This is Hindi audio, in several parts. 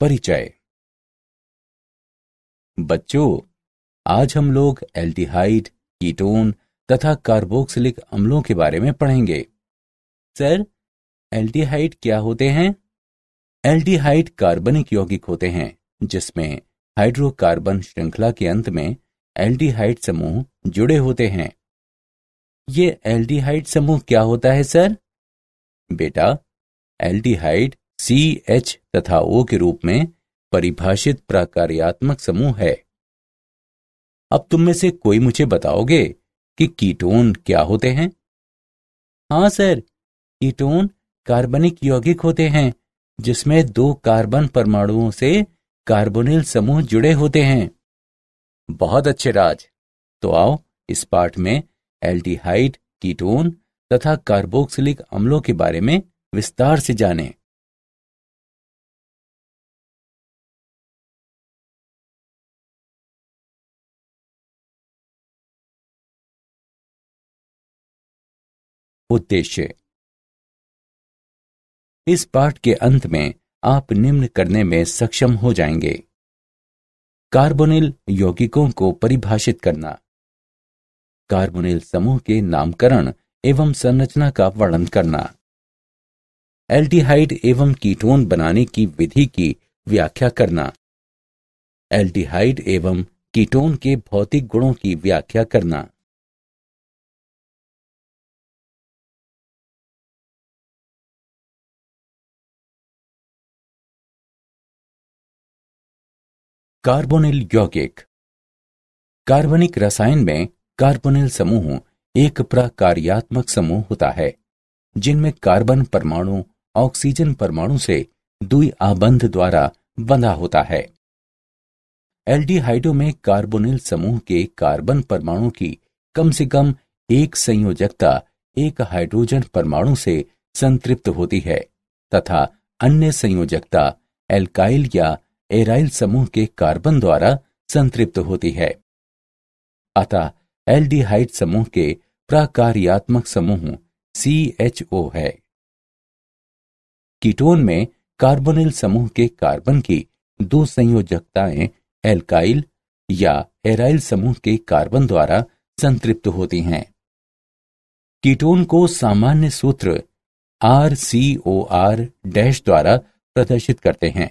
परिचय बच्चों आज हम लोग एल्टीहाइड कीटोन तथा कार्बोक्सिलिक अम्लों के बारे में पढ़ेंगे सर एल्टीहाइड क्या होते हैं एल्टीहाइड कार्बनिक यौगिक होते हैं जिसमें हाइड्रोकार्बन श्रृंखला के अंत में एल्टीहाइड समूह जुड़े होते हैं ये एल्टीहाइड समूह क्या होता है सर बेटा एल्टीहाइड सी एच तथा ओ के रूप में परिभाषित प्रकार्यात्मक समूह है अब तुम में से कोई मुझे बताओगे कि कीटोन क्या होते हैं हाँ सर कीटोन कार्बनिक यौगिक होते हैं जिसमें दो कार्बन परमाणुओं से कार्बोनिल समूह जुड़े होते हैं बहुत अच्छे राज तो आओ इस पाठ में एल्डिहाइड कीटोन तथा कार्बोक्सिलिक अम्लों के बारे में विस्तार से जानें। उद्देश्य इस पाठ के अंत में आप निम्न करने में सक्षम हो जाएंगे कार्बोनिल यौगिकों को परिभाषित करना कार्बोनिल समूह के नामकरण एवं संरचना का वर्णन करना एल्डिहाइड एवं कीटोन बनाने की विधि की व्याख्या करना एल्डिहाइड एवं कीटोन के भौतिक गुणों की व्याख्या करना कार्बोनिल यौगिक कार्बनिक रसायन में कार्बोनिल समूह एक प्रकार्यात्मक समूह होता है जिनमें कार्बन परमाणु ऑक्सीजन परमाणु से दुई आबंध द्वारा बंधा होता है एल्डिहाइडो में कार्बोनिल समूह के कार्बन परमाणु की कम से कम एक संयोजकता एक हाइड्रोजन परमाणु से संतृप्त होती है तथा अन्य संयोजकता एल्काइल या एराइल समूह के कार्बन द्वारा संतृप्त होती है अतः एल्डिहाइड समूह के प्राकार्यात्मक समूह सी एच ओ है कीटोन में कार्बोनिल समूह के कार्बन की दो संयोजकताएं एल्काइल या एराइल समूह के कार्बन द्वारा संतृप्त होती हैं कीटोन को सामान्य सूत्र R C O R dash द्वारा प्रदर्शित करते हैं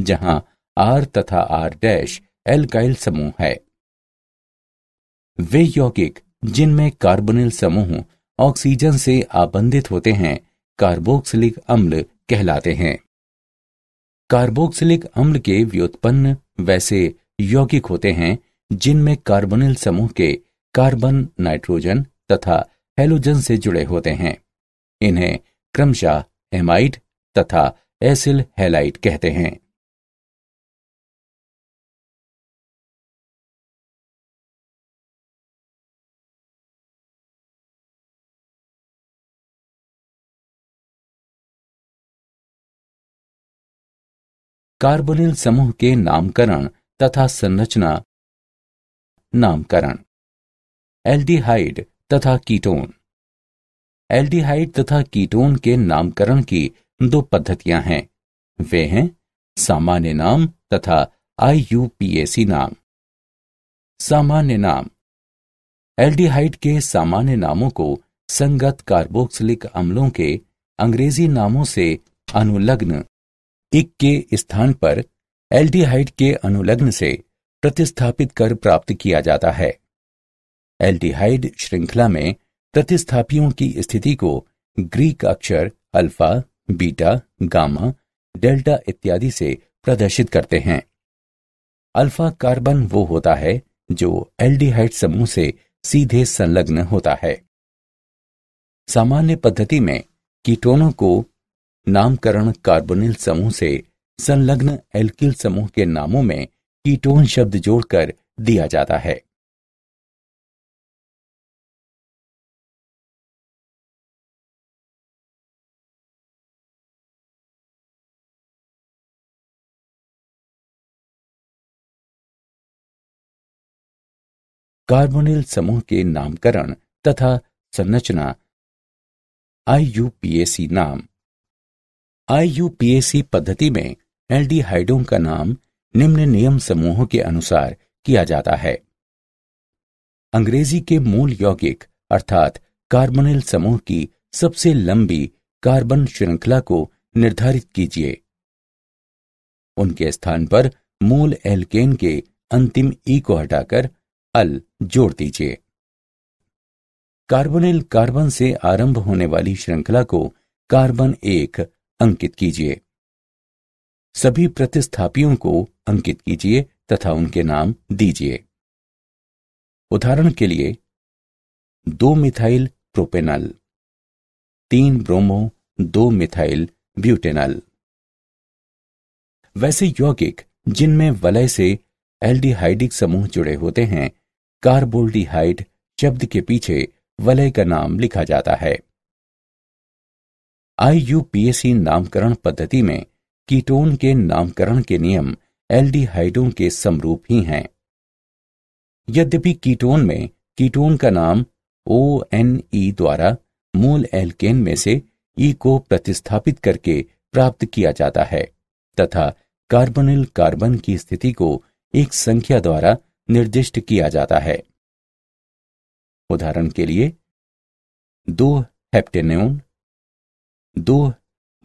जहां आर तथा आर डैश एल्काइल समूह है वे यौगिक जिनमें कार्बोनिल समूह ऑक्सीजन से आबंधित होते हैं कार्बोक्सिलिक अम्ल कहलाते हैं कार्बोक्सिलिक अम्ल के व्युत्पन्न वैसे यौगिक होते हैं जिनमें कार्बोनिल समूह के कार्बन नाइट्रोजन तथा हेलोजन से जुड़े होते हैं इन्हें क्रमशः हेमाइट तथा एसिल हेलाइट कहते हैं कार्बोनिल समूह के नामकरण तथा संरचना नामकरण एल्डिहाइड तथा कीटोन एल्डिहाइड तथा कीटोन के नामकरण की दो पद्धतियां हैं वे हैं सामान्य नाम तथा आईयूपीएसी नाम सामान्य नाम एल्डिहाइड के सामान्य नामों को संगत कार्बोक्सिलिक अम्लों के अंग्रेजी नामों से अनुलग्न एक के स्थान पर एल्डिहाइड के अनुलग्न से प्रतिस्थापित कर प्राप्त किया जाता है एल्डिहाइड श्रृंखला में प्रतिस्थापियों की स्थिति को ग्रीक अक्षर अल्फा बीटा गामा डेल्टा इत्यादि से प्रदर्शित करते हैं अल्फा कार्बन वो होता है जो एल्डिहाइड समूह से सीधे संलग्न होता है सामान्य पद्धति में कीटोनों को नामकरण कार्बोनिल समूह से संलग्न एल्किल समूह के नामों में कीटोन शब्द जोड़कर दिया जाता है कार्बोनिल समूह के नामकरण तथा संरचना आईयूपीएसी नाम आईयूपीएसी पद्धति में एल्डिहाइडों का नाम निम्न नियम समूहों के अनुसार किया जाता है अंग्रेजी के मूल यौगिक अर्थात कार्बोनिल समूह की सबसे लंबी कार्बन श्रृंखला को निर्धारित कीजिए उनके स्थान पर मूल एल्केन के अंतिम ई को हटाकर अल जोड़ दीजिए कार्बोनिल कार्बन से आरंभ होने वाली श्रृंखला को कार्बन एक अंकित कीजिए सभी प्रतिस्थापियों को अंकित कीजिए तथा उनके नाम दीजिए उदाहरण के लिए दो मिथाइल प्रोपेनल तीन ब्रोमो दो मिथाइल ब्यूटेनल वैसे यौगिक जिनमें वलय से एल्डिहाइडिक समूह जुड़े होते हैं कार्बोल्डिहाइड शब्द के पीछे वलय का नाम लिखा जाता है आईयूपीएसी नामकरण पद्धति में कीटोन के नामकरण के नियम एल्डिहाइडों के समरूप ही हैं यद्यपि कीटोन में कीटोन का नाम ओ एन ई द्वारा मूल एल्केन में से ई e को प्रतिस्थापित करके प्राप्त किया जाता है तथा कार्बोनिल कार्बन की स्थिति को एक संख्या द्वारा निर्दिष्ट किया जाता है उदाहरण के लिए दो हेप्टेन्यून दो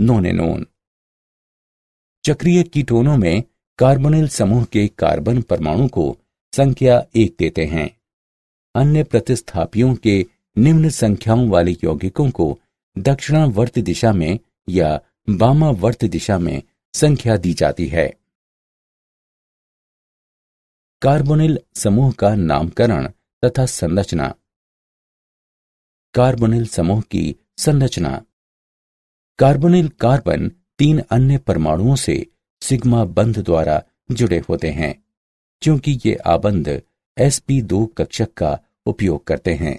नोनेनोन चक्रीय कीटोनों में कार्बोनिल समूह के कार्बन परमाणु को संख्या एक देते हैं अन्य प्रतिस्थापियों के निम्न संख्याओं वाले यौगिकों को दक्षिणावर्त दिशा में या वामावर्त दिशा में संख्या दी जाती है कार्बोनिल समूह का नामकरण तथा संरचना कार्बोनिल समूह की संरचना कार्बोनिल कार्बन तीन अन्य परमाणुओं से सिग्मा बंध द्वारा जुड़े होते हैं क्योंकि ये आबंध एस पी दो कक्षक का उपयोग करते हैं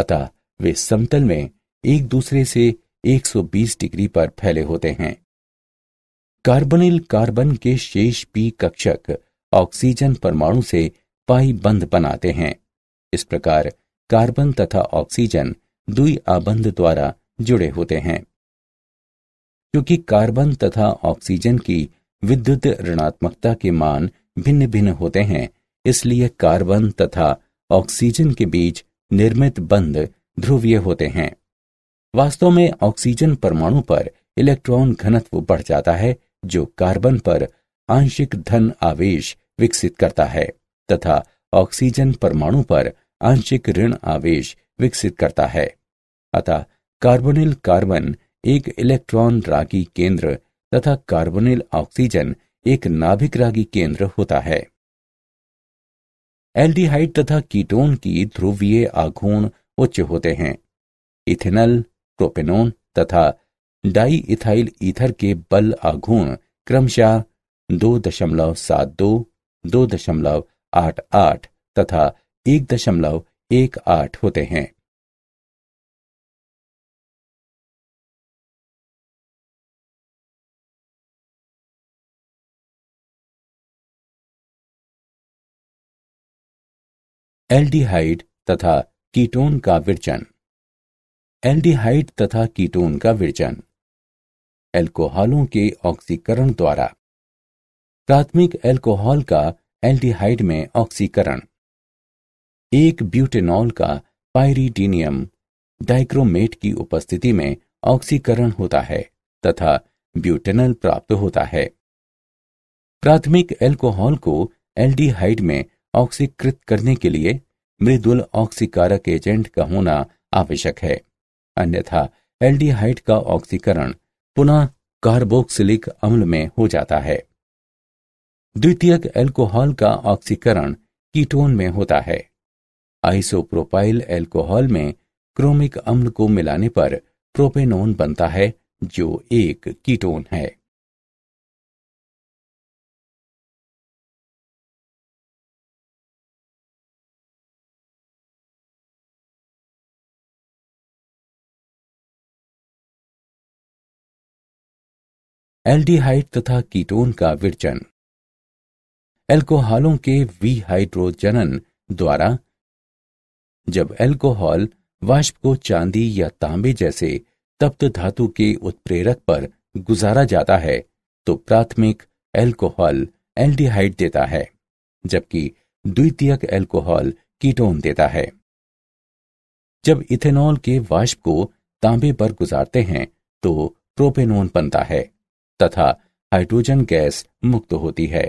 अतः वे समतल में एक दूसरे से 120 डिग्री पर फैले होते हैं कार्बोनिल कार्बन के शेष पी कक्षक ऑक्सीजन परमाणु से पाई बंध बनाते हैं इस प्रकार कार्बन तथा ऑक्सीजन दुई आबंध द्वारा जुड़े होते हैं क्योंकि कार्बन तथा ऑक्सीजन की विद्युत ऋणात्मकता के मान भिन्न भिन्न होते हैं इसलिए कार्बन तथा ऑक्सीजन के बीच निर्मित बंध ध्रुवीय होते हैं वास्तव में ऑक्सीजन परमाणु पर इलेक्ट्रॉन घनत्व बढ़ जाता है जो कार्बन पर आंशिक धन आवेश विकसित करता है तथा ऑक्सीजन परमाणु पर आंशिक ऋण आवेश विकसित करता है अतः कार्बोनिल कार्बन एक इलेक्ट्रॉन रागी केंद्र तथा कार्बोनिल ऑक्सीजन एक नाभिक रागी केंद्र होता है एल्डिहाइड तथा कीटोन की ध्रुवीय आघूर्ण उच्च होते हैं इथेनल प्रोपेनोन तथा डाई इथाइल ईथर के बल आघूर्ण क्रमशः दो दशमलव सात दो दो दशमलव आठ आठ तथा एक दशमलव एक आठ होते हैं एल्डिहाइड तथा कीटोन का विरजन एल्डिहाइड तथा कीटोन का विरजन एल्कोहलों के ऑक्सीकरण द्वारा प्राथमिक एल्कोहल का एल्डिहाइड में ऑक्सीकरण एक ब्यूटेनॉल का पायरीडीनियम डाइक्रोमेट की उपस्थिति में ऑक्सीकरण होता है तथा ब्यूटेनल प्राप्त होता है प्राथमिक एल्कोहल को एल्डिहाइड में ऑक्सीकृत करने के लिए मृदुल ऑक्सीकारक एजेंट का होना आवश्यक है अन्यथा एल्डिहाइड का ऑक्सीकरण पुनः कार्बोक्सिलिक अम्ल में हो जाता है द्वितीयक एल्कोहल का ऑक्सीकरण कीटोन में होता है आइसोप्रोपाइल एल्कोहल में क्रोमिक अम्ल को मिलाने पर प्रोपेनोन बनता है जो एक कीटोन है एल्डिहाइड तथा कीटोन का विरचन एल्कोहलों के विहाइड्रोजनन द्वारा जब एल्कोहल वाष्प को चांदी या तांबे जैसे तप्त धातु के उत्प्रेरक पर गुजारा जाता है तो प्राथमिक एल्कोहल एल्डिहाइड देता है जबकि द्वितीयक एल्कोहल कीटोन देता है जब इथेनॉल के वाष्प को तांबे पर गुजारते हैं तो प्रोपेनोन बनता है तथा हाइड्रोजन गैस मुक्त होती है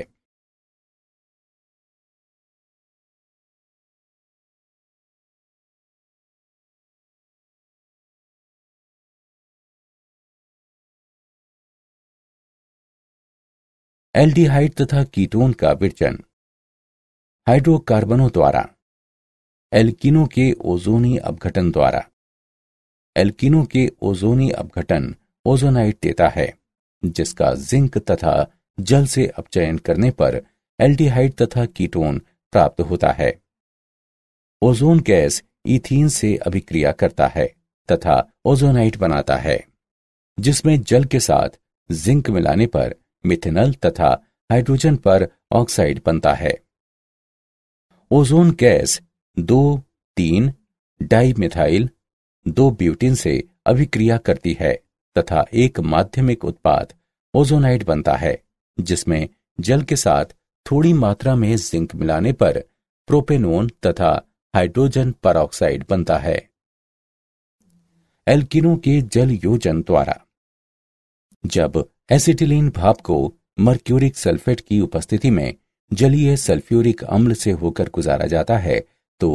एल्डिहाइड तथा कीटोन का विरजन हाइड्रोकार्बनों द्वारा एल्किनों के ओजोनी अपघटन द्वारा एल्किनों के ओजोनी अपघटन ओजोनाइट देता है जिसका जिंक तथा जल से अपचयन करने पर एल्डिहाइड तथा कीटोन प्राप्त होता है ओजोन गैस इथीन से अभिक्रिया करता है तथा ओजोनाइट बनाता है जिसमें जल के साथ जिंक मिलाने पर मिथेनल तथा हाइड्रोजन पर ऑक्साइड बनता है ओजोन गैस दो तीन डाई मिथाइल दो ब्यूटीन से अभिक्रिया करती है तथा एक माध्यमिक उत्पाद ओजोनाइट बनता है जिसमें जल के साथ थोड़ी मात्रा में जिंक मिलाने पर प्रोपेनोन तथा हाइड्रोजन परऑक्साइड बनता है एल्किनों के जल योजन द्वारा जब एसिटिलीन भाप को मर्क्यूरिक सल्फेट की उपस्थिति में जलीय सल्फ्यूरिक अम्ल से होकर गुजारा जाता है तो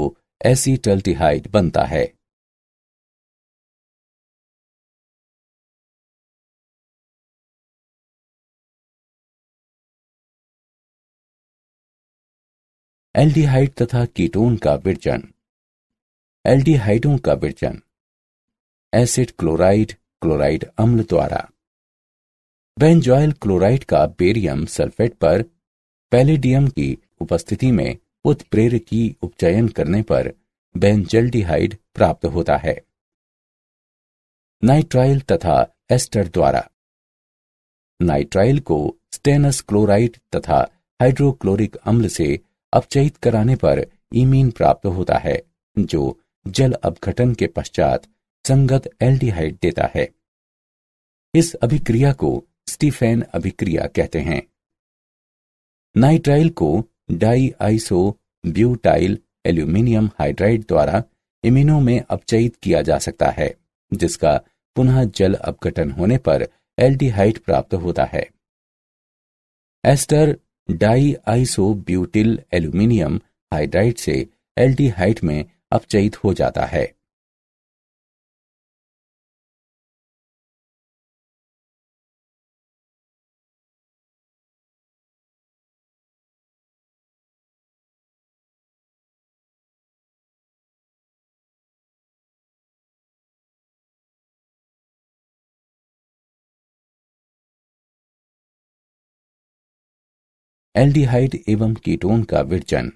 एसीटल्टिहाइड बनता है एल्डिहाइड तथा कीटोन का विरजन एल्डिहाइडों का विरजन एसिड क्लोराइड क्लोराइड अम्ल द्वारा बेंजॉयल क्लोराइड का बेरियम सल्फेट पर पैलेडियम की उपस्थिति में उत्प्रेर की उपचयन करने पर बेंजल्डिहाइड प्राप्त होता है नाइट्राइल तथा एस्टर द्वारा नाइट्राइल को स्टेनस क्लोराइड तथा हाइड्रोक्लोरिक अम्ल से अपचयित कराने पर इमीन प्राप्त होता है जो जल अपघटन के पश्चात संगत एल्डिहाइड देता है इस अभिक्रिया को स्टीफेन अभिक्रिया कहते हैं नाइट्राइल को di iso butyl aluminium hydride द्वारा इमिनो में अपचयित किया जा सकता है जिसका पुनः जल अपघटन होने पर एल्डिहाइड प्राप्त होता है ester di iso butyl aluminium hydride से एल्डिहाइड में अपचयित हो जाता है एल्डिहाइड एवं कीटोन का विरजन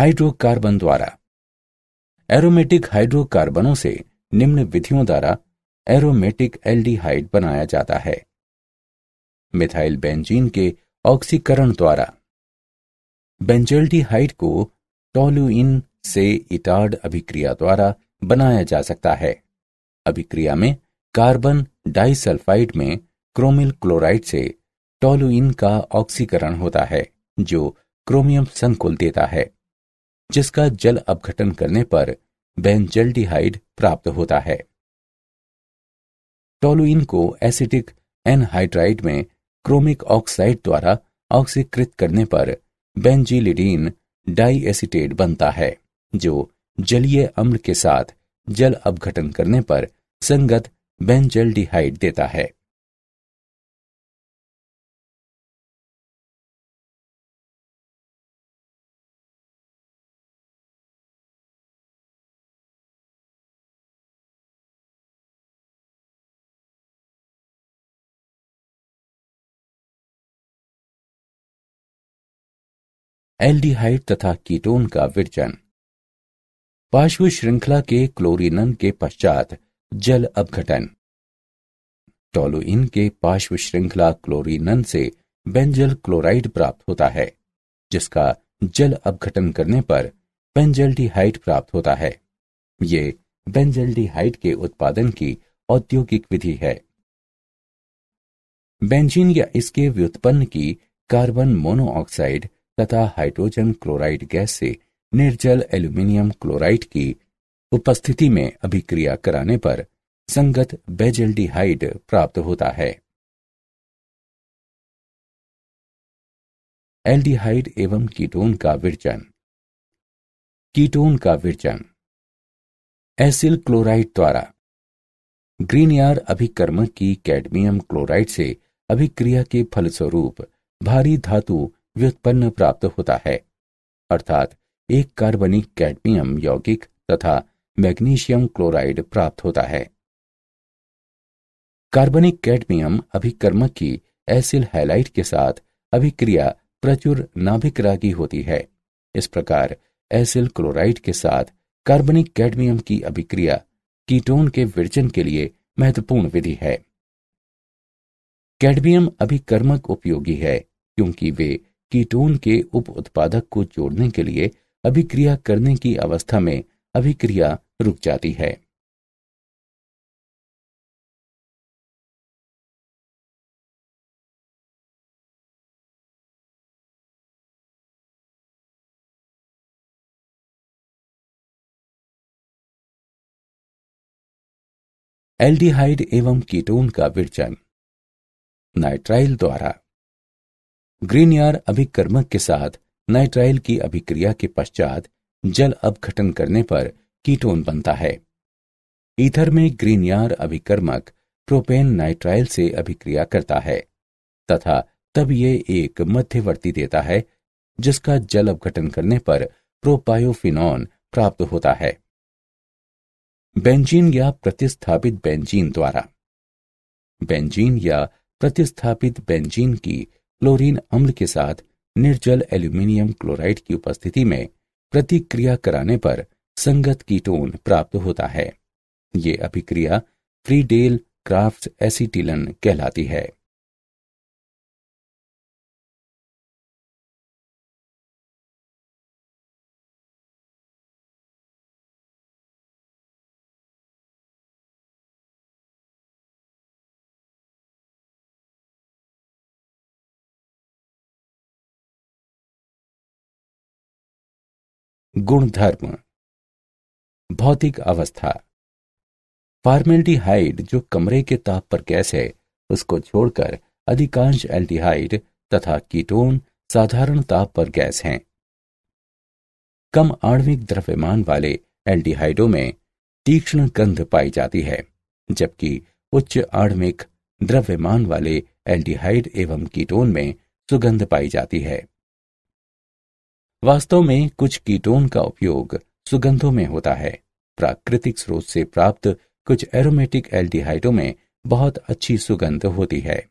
हाइड्रोकार्बन द्वारा एरोमेटिक हाइड्रोकार्बनों से निम्न विधियों द्वारा एरोमेटिक एल्डिहाइड बनाया जाता है मिथाइल बेंजीन के ऑक्सीकरण द्वारा बेंजल्डिहाइड को टोलुइन से इटार्ड अभिक्रिया द्वारा बनाया जा सकता है अभिक्रिया में कार्बन डाइसल्फाइड में क्रोमिल क्लोराइड से टोलुइन का ऑक्सीकरण होता है जो क्रोमियम संकुल देता है जिसका जल अपघटन करने पर बेंजल्डिहाइड प्राप्त होता है टोलुइन को एसिटिक एनहाइड्राइड में क्रोमिक ऑक्साइड द्वारा ऑक्सीकृत करने पर बेंजिलिडीन डाइएसिटेट बनता है जो जलीय अम्ल के साथ जल अपघटन करने पर संगत बेंजल्डिहाइड देता है एल्डिहाइड तथा कीटोन का विरजन पार्श्व श्रृंखला के क्लोरिनन के पश्चात जल अपघटन टोलुइन के पार्श्व श्रृंखला क्लोरिनन से बेंजल क्लोराइड प्राप्त होता है जिसका जल अपघटन करने पर बेंजल्डिहाइड प्राप्त होता है ये बेंजल्डिहाइड के उत्पादन की औद्योगिक विधि है बेंजीन या इसके व्युत्पन्न की कार्बन मोनोऑक्साइड तथा हाइड्रोजन क्लोराइड गैस से निर्जल एल्यूमिनियम क्लोराइड की उपस्थिति में अभिक्रिया कराने पर संगत बेजल्डिहाइड प्राप्त होता है एल्डिहाइड एवं कीटोन का विरचन कीटोन का विरचन एसिल क्लोराइड द्वारा ग्रीनयार अभिकर्मक की कैडमियम क्लोराइड से अभिक्रिया के फलस्वरूप भारी धातु व्युत्पन्न प्राप्त होता है अर्थात एक कार्बनिक कैडमियम यौगिक तथा मैग्नीशियम क्लोराइड प्राप्त होता है कार्बनिक कैडमियम अभिकर्मक की एसिल हैलाइट के साथ अभिक्रिया प्रचुर रागी होती है इस प्रकार एसिल क्लोराइड के साथ कार्बनिक कैडमियम की अभिक्रिया कीटोन के विरजन के लिए महत्वपूर्ण विधि है कैडमियम अभिकर्मक उपयोगी है क्योंकि वे कीटोन के उप उत्पादक को जोड़ने के लिए अभिक्रिया करने की अवस्था में अभिक्रिया रुक जाती है एल्डिहाइड एवं कीटोन का विरजन नाइट्राइल द्वारा ग्रीन यार अभिकर्मक के साथ नाइट्राइल की अभिक्रिया के पश्चात जल अपघटन करने पर कीटोन बनता है ईथर में ग्रीन यार अभिकर्मक प्रोपेन नाइट्राइल से अभिक्रिया करता है तथा तब ये एक मध्यवर्ती देता है जिसका जल अपघटन करने पर प्रोपायोफिनॉन प्राप्त होता है बेंजीन या प्रतिस्थापित बेंजीन द्वारा बेंजीन या प्रतिस्थापित बेंजीन की क्लोरीन अम्ल के साथ निर्जल एल्यूमिनियम क्लोराइड की उपस्थिति में प्रतिक्रिया कराने पर संगत कीटोन प्राप्त होता है ये अभिक्रिया फ्रीडेल क्राफ्ट एसिटिलन कहलाती है गुणधर्म भौतिक अवस्था फार्मेल्टीहाइड जो कमरे के ताप पर गैस है उसको छोड़कर अधिकांश एल्टीहाइड तथा कीटोन साधारण ताप पर गैस हैं कम आणविक द्रव्यमान वाले एल्टीहाइडो में तीक्ष्ण गंध पाई जाती है जबकि उच्च आणविक द्रव्यमान वाले एल्टीहाइड एवं कीटोन में सुगंध पाई जाती है वास्तव में कुछ कीटोन का उपयोग सुगंधों में होता है प्राकृतिक स्रोत से प्राप्त कुछ एरोमेटिक एल्डिहाइडों में बहुत अच्छी सुगंध होती है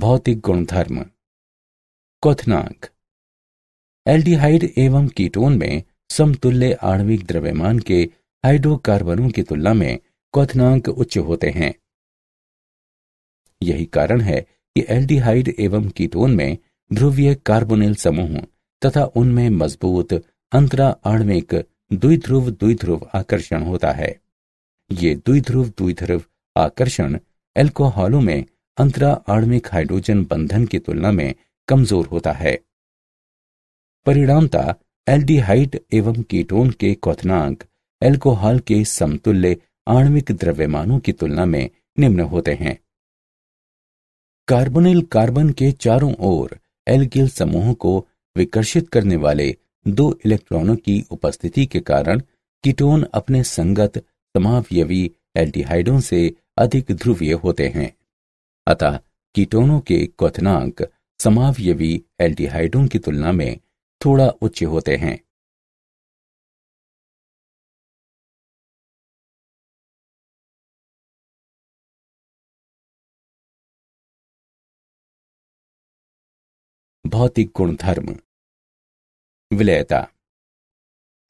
भौतिक गुणधर्म कोथनाक एल्डिहाइड एवं कीटोन में समतुल्य आणविक द्रव्यमान के हाइड्रोकार्बनों की तुलना में क्वनांक उच्च होते हैं यही कारण है कि एल्डिहाइड एवं कीटोन में ध्रुवीय कार्बोनिल समूह तथा उनमें मजबूत अंतरा आणविक द्विध्रुव द्विध्रुव आकर्षण होता है ये द्विध्रुव द्विध्रुव आकर्षण एल्कोहलों में अंतरा आणविक हाइड्रोजन बंधन की तुलना में कमजोर होता है परिणामता एल्डिहाइड एवं कीटोन के क्वनांक एल्कोहल के समतुल्य आणविक द्रव्यमानों की तुलना में निम्न होते हैं कार्बोनिल कार्बन के चारों ओर एल्किल समूह को विकर्षित करने वाले दो इलेक्ट्रॉनों की उपस्थिति के कारण कीटोन अपने संगत समावयवी एल्डिहाइडों से अधिक ध्रुवीय होते हैं अतः कीटोनों के क्वनाक समावयवी एल्डिहाइडों की तुलना में थोड़ा उच्च होते हैं भौतिक गुणधर्म विलयता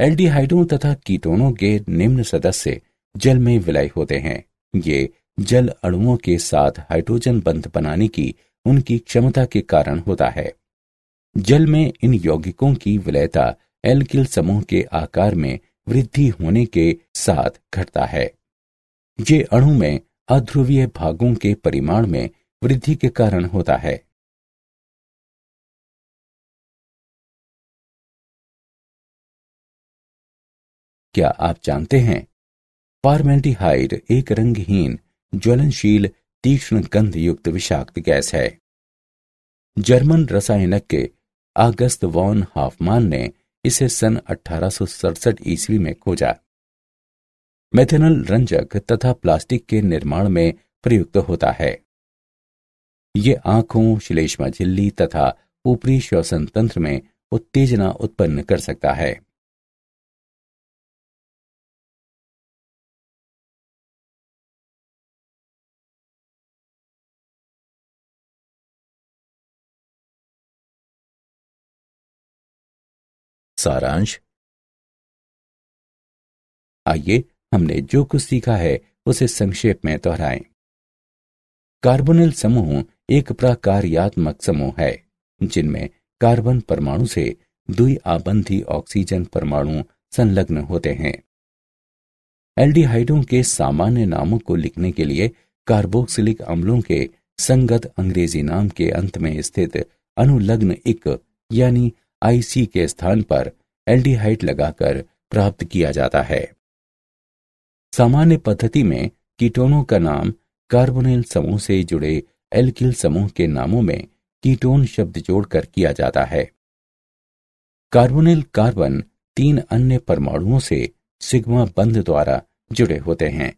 एल्डिहाइडों तथा कीटोनों के निम्न सदस्य जल में विलय होते हैं ये जल अणुओं के साथ हाइड्रोजन बंध बनाने की उनकी क्षमता के कारण होता है जल में इन यौगिकों की विलयता एल्किल समूह के आकार में वृद्धि होने के साथ घटता है ये अणु में अध्रुवीय भागों के परिमाण में वृद्धि के कारण होता है क्या आप जानते हैं पारमेल्डिहाइड एक रंगहीन ज्वलनशील तीक्ष्ण गंध युक्त विषाक्त गैस है जर्मन रसायनज्ञ अगस्त वॉन हाफमान ने इसे सन अठारह ईस्वी में खोजा मेथेनल रंजक तथा प्लास्टिक के निर्माण में प्रयुक्त होता है ये आंखों श्लेष्मा झिल्ली तथा ऊपरी श्वसन तंत्र में उत्तेजना उत्पन्न कर सकता है सारांश आइए हमने जो कुछ सीखा है उसे संक्षेप में दोहराएं। कार्बोनिल समूह एक प्रकार्यात्मक समूह है जिनमें कार्बन परमाणु से द्वि आबंधी ऑक्सीजन परमाणु संलग्न होते हैं एल्डिहाइडों के सामान्य नामों को लिखने के लिए कार्बोक्सिलिक अम्लों के संगत अंग्रेजी नाम के अंत में स्थित अनुलग्न एक यानी आईसी के स्थान पर एल्डिहाइड लगाकर प्राप्त किया जाता है सामान्य पद्धति में कीटोनों का नाम कार्बोनिल समूह से जुड़े एल्किल समूह के नामों में कीटोन शब्द जोड़कर किया जाता है कार्बोनिल कार्बन तीन अन्य परमाणुओं से सिग्मा बंध द्वारा जुड़े होते हैं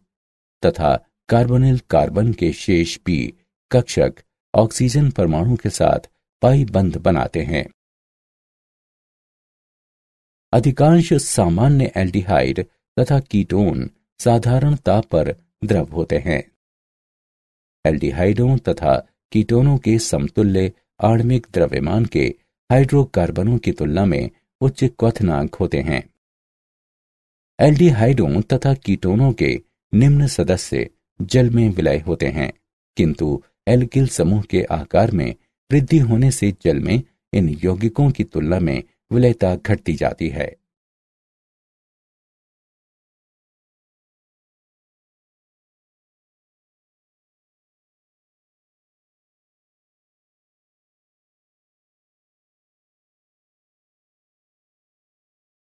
तथा कार्बोनिल कार्बन के शेष पी कक्षक ऑक्सीजन परमाणु के साथ पाई बंध बनाते हैं अधिकांश सामान्य एल्डिहाइड तथा कीटोन साधारण ताप पर द्रव होते हैं एल्डिहाइडों तथा कीटोनों के समतुल्य आणविक द्रव्यमान के हाइड्रोकार्बनों की तुलना में उच्च क्वथनांक होते हैं एल्डिहाइडों तथा कीटोनों के निम्न सदस्य जल में विलय होते हैं किंतु एल्किल समूह के आकार में वृद्धि होने से जल में इन यौगिकों की तुलना में विलयता घटती जाती है